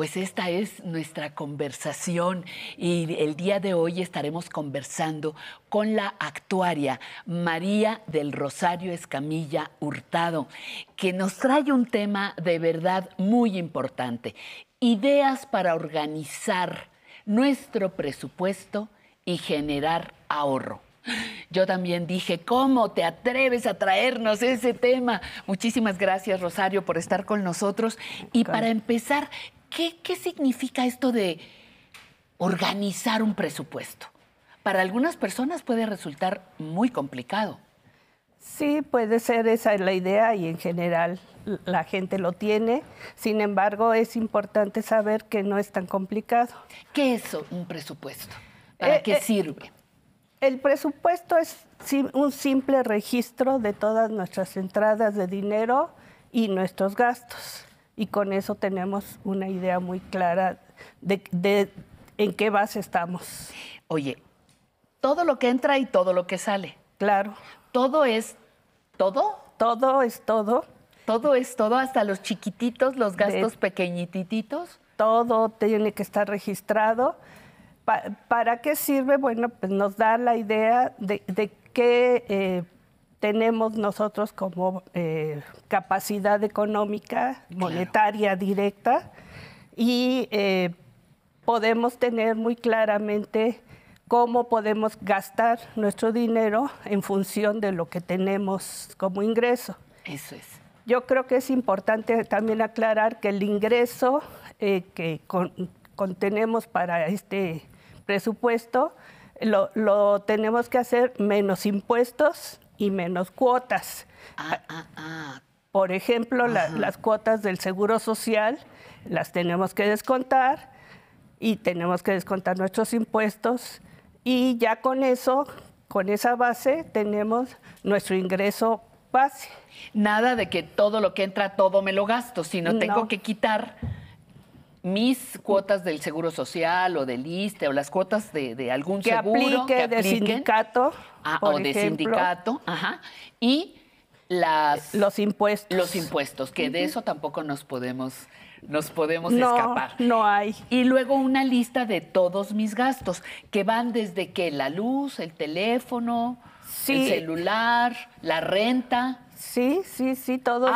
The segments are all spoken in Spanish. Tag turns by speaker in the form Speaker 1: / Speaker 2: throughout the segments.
Speaker 1: Pues esta es nuestra conversación y el día de hoy estaremos conversando con la actuaria María del Rosario Escamilla Hurtado, que nos trae un tema de verdad muy importante, ideas para organizar nuestro presupuesto y generar ahorro. Yo también dije, ¿cómo te atreves a traernos ese tema? Muchísimas gracias, Rosario, por estar con nosotros. Y para empezar, ¿Qué, significa esto de organizar
Speaker 2: un presupuesto? Para algunas personas puede resultar muy complicado. Sí, puede ser esa la idea y en general la gente lo tiene. Sin embargo, es importante saber que no es tan complicado. ¿Qué es un presupuesto?
Speaker 1: ¿Para eh, qué eh, sirve?
Speaker 2: El presupuesto es un simple registro de todas nuestras entradas de dinero y nuestros gastos y con eso tenemos una idea muy clara de, en qué base estamos. Oye, todo lo que entra y todo lo que sale. Claro. Todo es todo. Todo es todo. Todo es todo, hasta los chiquititos, los gastos pequeñititos. Todo tiene que estar registrado. ¿Para qué sirve? Bueno, pues nos da la idea de, qué eh, tenemos nosotros como eh, capacidad económica, monetaria directa, y eh, podemos tener muy claramente cómo podemos gastar nuestro dinero en función de lo que tenemos como ingreso. Eso es. Yo creo que es importante también aclarar que el ingreso eh, que contenemos tenemos para este presupuesto lo, lo tenemos que hacer menos impuestos y menos cuotas. Ah, ah, ah. Por ejemplo, las cuotas del Seguro Social las tenemos que descontar y tenemos que descontar nuestros impuestos y ya con eso, con esa base, tenemos nuestro ingreso base. Nada de que
Speaker 1: todo lo que entra, todo me lo gasto, sino no. tengo que quitar mis cuotas del Seguro Social o del ISTE o las cuotas de, de algún que seguro que de sindicato ah, o de sindicato, ajá, y las eh, los impuestos, los impuestos, que de eso tampoco nos podemos nos podemos escapar. No hay. Y luego una lista de todos mis gastos, que van desde que la luz, el teléfono, el celular,
Speaker 2: la renta. Sí, sí, sí, todos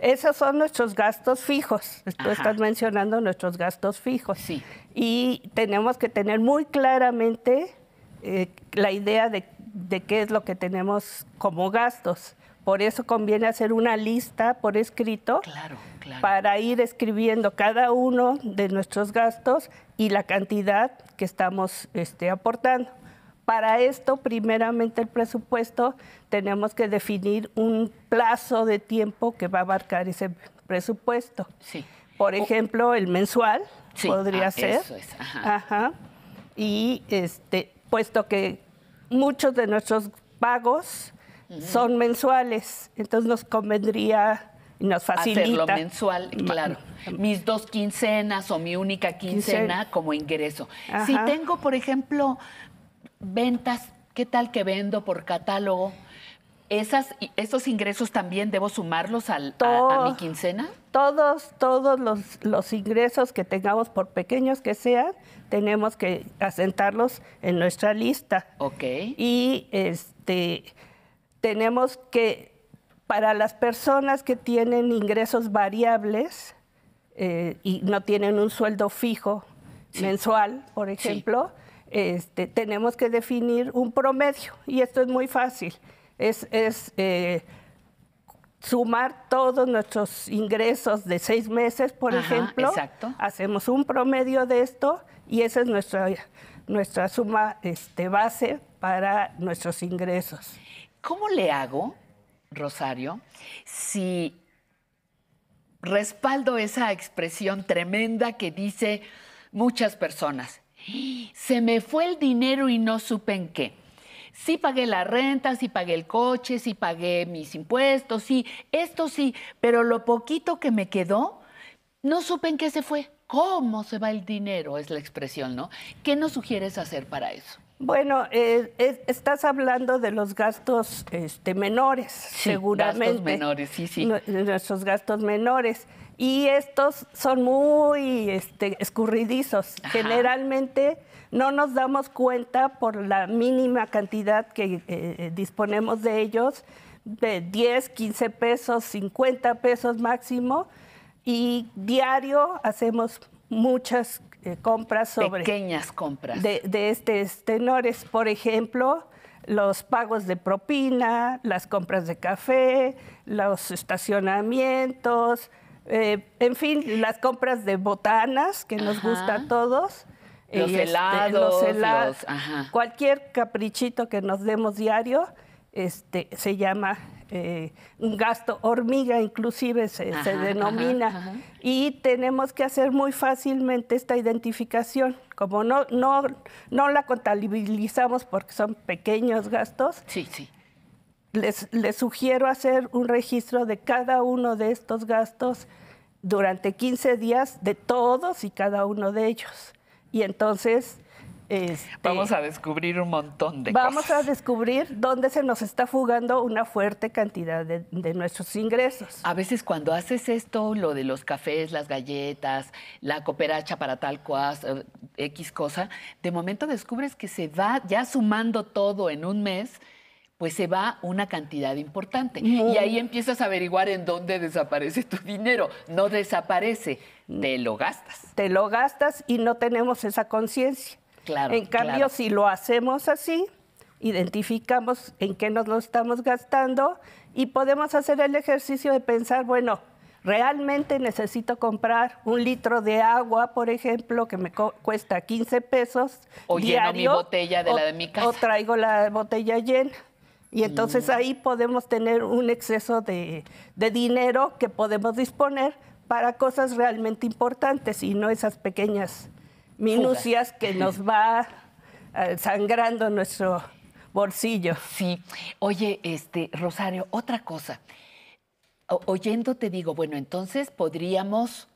Speaker 2: esos son nuestros gastos fijos. Tú estás mencionando nuestros gastos fijos. Sí. Y tenemos que tener muy claramente eh, la idea de, qué es lo que tenemos como gastos. Por eso conviene hacer una lista por escrito para ir escribiendo cada uno de nuestros gastos y la cantidad que estamos este, aportando. Para esto, primeramente el presupuesto, tenemos que definir un plazo de tiempo que va a abarcar ese presupuesto. Sí. Por ejemplo, el mensual podría ah, ser. Eso es. Ajá. Y este, puesto que muchos de nuestros pagos son mensuales, entonces nos convendría y nos facilita. Hacerlo mensual, claro. Mis
Speaker 1: dos quincenas o mi única quincena, como ingreso. Si tengo, por ejemplo, ventas, ¿qué tal que vendo por catálogo? Esas, ¿Esos ingresos también debo sumarlos al, a, mi quincena?
Speaker 2: Todos, todos los, ingresos que tengamos, por pequeños que sean, tenemos que asentarlos en nuestra lista. Ok. Y este, tenemos que, para las personas que tienen ingresos variables eh, y no tienen un sueldo fijo mensual, por ejemplo, este, tenemos que definir un promedio. Y esto es muy fácil. Es, eh, sumar todos nuestros ingresos de seis meses, por ejemplo. Hacemos un promedio de esto y esa es nuestra, nuestra suma este, base para nuestros ingresos. ¿Cómo le hago, Rosario, si respaldo
Speaker 1: esa expresión tremenda que dice muchas personas? Se me fue el dinero y no supe en qué. Sí pagué la renta, sí pagué el coche, sí pagué mis impuestos, sí, esto sí, pero lo poquito que me quedó, no supe en qué se fue. ¿Cómo se va el dinero? Es la expresión, ¿no? ¿Qué nos sugieres hacer para eso?
Speaker 2: Bueno, eh, estás hablando de los gastos este, menores, sí, seguramente. Gastos menores, sí, sí. Nuestros gastos menores. Y estos son muy este, escurridizos. Generalmente no nos damos cuenta por la mínima cantidad que eh, eh, disponemos de ellos, de 10, 15 pesos, 50 pesos máximo. Y diario hacemos muchas eh, compras sobre... Pequeñas compras. De, de estos tenores. Por ejemplo, los pagos de propina, las compras de café, los estacionamientos, eh, en fin, las compras de botanas que nos gusta a todos. Los este, helados. cualquier caprichito que nos demos diario este, se llama eh, gasto hormiga, inclusive se, denomina. Y tenemos que hacer muy fácilmente esta identificación. Como no, no, no la contabilizamos porque son pequeños gastos, sí, sí les, sugiero hacer un registro de cada uno de estos gastos durante 15 días de todos y cada uno de ellos. Y entonces... Este, vamos
Speaker 1: a descubrir un montón de vamos cosas. Vamos a
Speaker 2: descubrir dónde se nos está fugando una fuerte cantidad de, nuestros ingresos. A veces cuando haces esto, lo de los
Speaker 1: cafés, las galletas, la cooperacha para tal cual eh, X cosa, de momento descubres que se va ya sumando todo en un mes pues se va una cantidad importante. Y ahí empiezas a averiguar en dónde desaparece tu dinero. No
Speaker 2: desaparece, mm. te lo gastas. Te lo gastas y no tenemos esa conciencia. Claro. En cambio, si lo hacemos así, identificamos en qué nos lo estamos gastando y podemos hacer el ejercicio de pensar, bueno, realmente necesito comprar un litro de agua, por ejemplo, que me cuesta 15 pesos. O lleno mi botella de la de mi casa. O traigo la botella llena. Y entonces mm. ahí podemos tener un exceso de, dinero que podemos disponer para cosas realmente importantes y no esas pequeñas minucias que nos va eh, sangrando nuestro bolsillo. Sí. Oye, este
Speaker 1: Rosario, otra cosa. Oyéndote oyendo te digo, bueno, entonces podríamos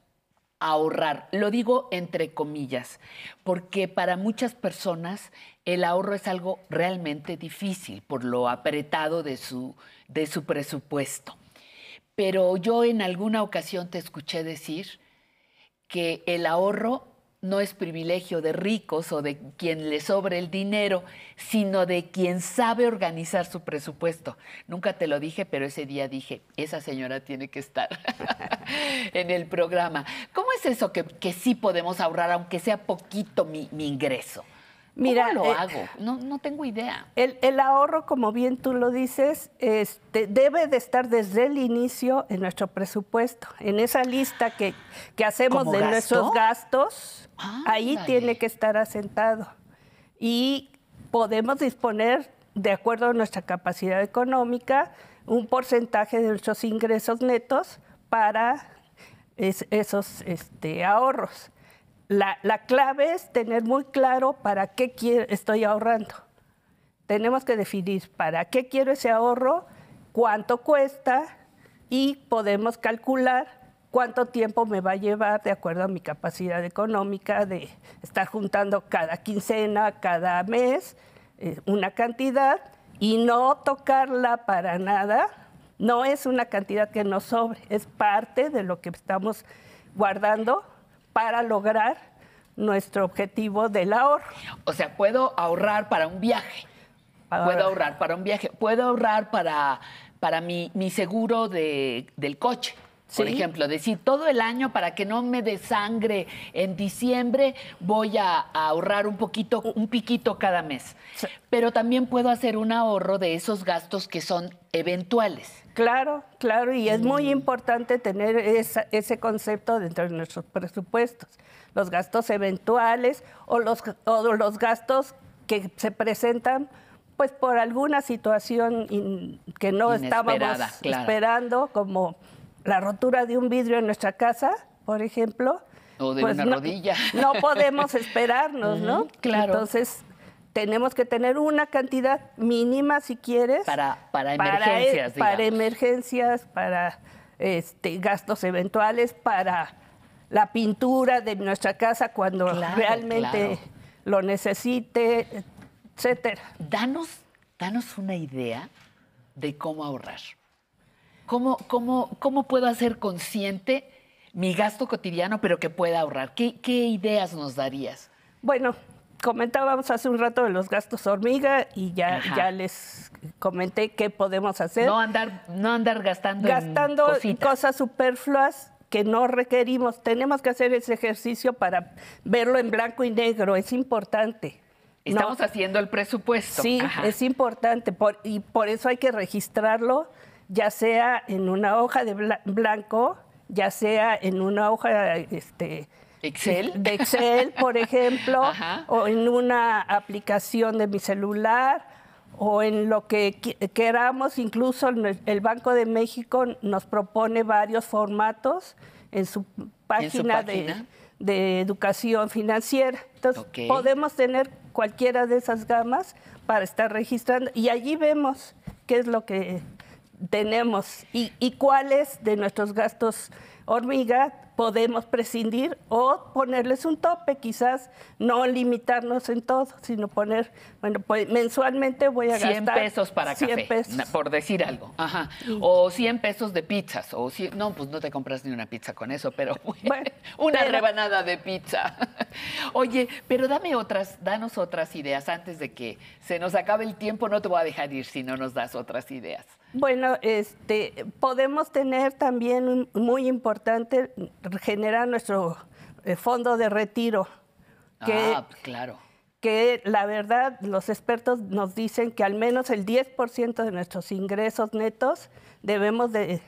Speaker 1: ahorrar. Lo digo entre comillas, porque para muchas personas el ahorro es algo realmente difícil por lo apretado de su, de su presupuesto. Pero yo en alguna ocasión te escuché decir que el ahorro no es privilegio de ricos o de quien le sobre el dinero, sino de quien sabe organizar su presupuesto. Nunca te lo dije, pero ese día dije, esa señora tiene que estar en el programa. ¿Cómo es eso que, sí podemos ahorrar, aunque sea poquito mi ingreso?
Speaker 2: Mira, eh, hago? No, tengo idea. El, ahorro, como bien tú lo dices, este, debe de estar desde el inicio en nuestro presupuesto. En esa lista que, hacemos de nuestros gastos, ahí tiene que estar asentado. Y podemos disponer, de acuerdo a nuestra capacidad económica, un porcentaje de nuestros ingresos netos para esos este, ahorros la, clave es tener muy claro para qué estoy ahorrando. Tenemos que definir para qué quiero ese ahorro, cuánto cuesta y podemos calcular cuánto tiempo me va a llevar de acuerdo a mi capacidad económica de estar juntando cada quincena, cada mes, eh, una cantidad y no tocarla para nada. No es una cantidad que nos sobre, es parte de lo que estamos guardando para lograr nuestro objetivo del ahorro. O sea, puedo ahorrar para un viaje. Puedo ahorrar para un viaje. Puedo ahorrar para,
Speaker 1: para mi, mi seguro de, del coche. Por ejemplo, decir todo el año para que no me desangre en diciembre, voy a, ahorrar un poquito, un piquito cada mes. Pero también puedo hacer un ahorro de esos gastos que son
Speaker 2: eventuales. Claro, claro, y es muy mm. importante tener ese concepto dentro de nuestros presupuestos. Los gastos eventuales o los, o los gastos que se presentan pues por alguna situación que no estábamos esperando, como la rotura de un vidrio en nuestra casa, por ejemplo. O de pues una no, rodilla. No podemos esperarnos, ¿no? Claro. Entonces, tenemos que tener una cantidad mínima, si quieres. Para, para emergencias, e, para, para emergencias, para este, gastos eventuales, para la pintura de nuestra casa cuando realmente lo necesite, etcétera. Danos, danos una idea de
Speaker 1: cómo ahorrar. ¿Cómo, cómo, cómo puedo hacer consciente mi gasto cotidiano, pero que pueda ahorrar? ¿Qué,
Speaker 2: ideas nos darías? Bueno, comentábamos hace un rato de los gastos hormiga y ya, ya les comenté qué podemos hacer. No andar, no andar gastando. Gastando en cosas superfluas que no requerimos. Tenemos que hacer ese ejercicio para verlo en blanco y negro. Es importante. Estamos haciendo el presupuesto. Sí, es importante y por eso hay que registrarlo ya sea en una hoja de blanco, ya sea en una hoja este, Excel. de Excel, por ejemplo, o en una aplicación de mi celular o en lo que queramos, incluso el Banco de México nos propone varios formatos en su página, De, educación financiera. Entonces, podemos tener cualquiera de esas gamas para estar registrando y allí vemos qué es lo que tenemos y, cuáles de nuestros gastos hormiga podemos prescindir o ponerles un tope, quizás no limitarnos en todo, sino poner, bueno, pues mensualmente voy a 100 pesos para café, por
Speaker 1: decir algo. Ajá. O 100 pesos de pizzas o no, pues no te compras ni una pizza con eso, pero una rebanada de pizza. Oye, pero dame otras, danos otras ideas antes de que se nos acabe el tiempo, no te voy a dejar ir si no nos das otras ideas.
Speaker 2: Bueno, este, podemos tener también muy importante generar nuestro eh, fondo de retiro. Ah, que, ah, claro. Que la verdad, los expertos nos dicen que al menos el 10% de nuestros ingresos netos debemos de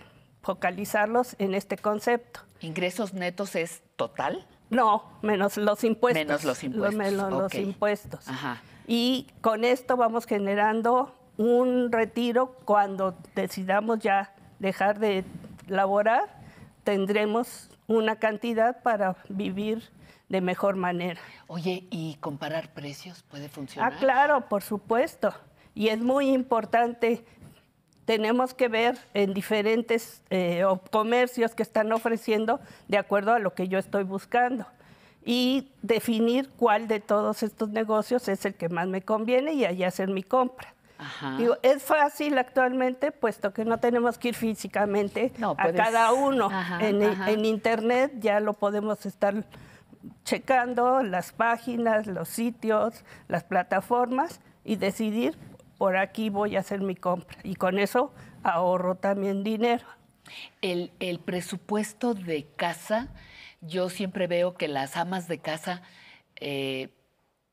Speaker 2: focalizarlos en este concepto. ¿Ingresos netos es total? No, menos los impuestos. Menos los impuestos. menos los impuestos. Ajá. Y con esto vamos generando un retiro cuando decidamos ya dejar de laborar, tendremos una cantidad para vivir de mejor manera. Oye, ¿y comparar precios
Speaker 1: puede funcionar? Ah,
Speaker 2: claro, por supuesto. Y es muy importante. Tenemos que ver en diferentes eh, comercios que están ofreciendo de acuerdo a lo que yo estoy buscando y definir cuál de todos estos negocios es el que más me conviene y allá hacer mi compra es fácil actualmente, puesto que no tenemos que ir físicamente a cada uno. en, Internet ya lo podemos estar checando, las páginas, los sitios, las plataformas y decidir, por aquí voy a hacer mi compra. Y con eso ahorro también dinero. El, presupuesto de casa,
Speaker 1: yo siempre veo que las amas de casa eh,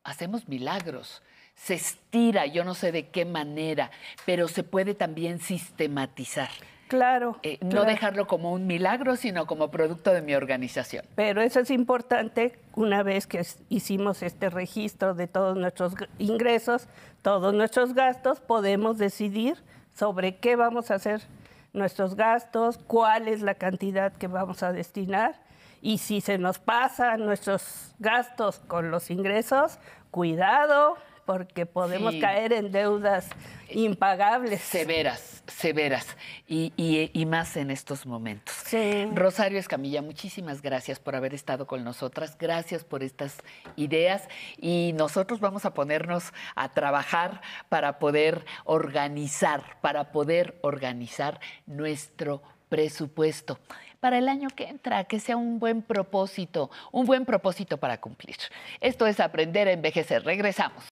Speaker 1: hacemos milagros se estira, yo no sé de qué manera, pero se puede también sistematizar.
Speaker 2: Claro, eh, No dejarlo
Speaker 1: como un milagro, sino como producto de mi
Speaker 2: organización. Pero eso es importante una vez que hicimos este registro de todos nuestros ingresos, todos nuestros gastos, podemos decidir sobre qué vamos a hacer nuestros gastos, cuál es la cantidad que vamos a destinar y si se nos pasan nuestros gastos con los ingresos, cuidado, porque podemos caer en deudas eh, impagables. Severas,
Speaker 1: severas, y, más en estos momentos. Rosario Escamilla, muchísimas gracias por haber estado con nosotras, gracias por estas ideas y nosotros vamos a ponernos a trabajar para poder organizar, para poder organizar nuestro presupuesto para el año que entra, que sea un buen propósito, un buen propósito para cumplir. Esto es Aprender a Envejecer. Regresamos.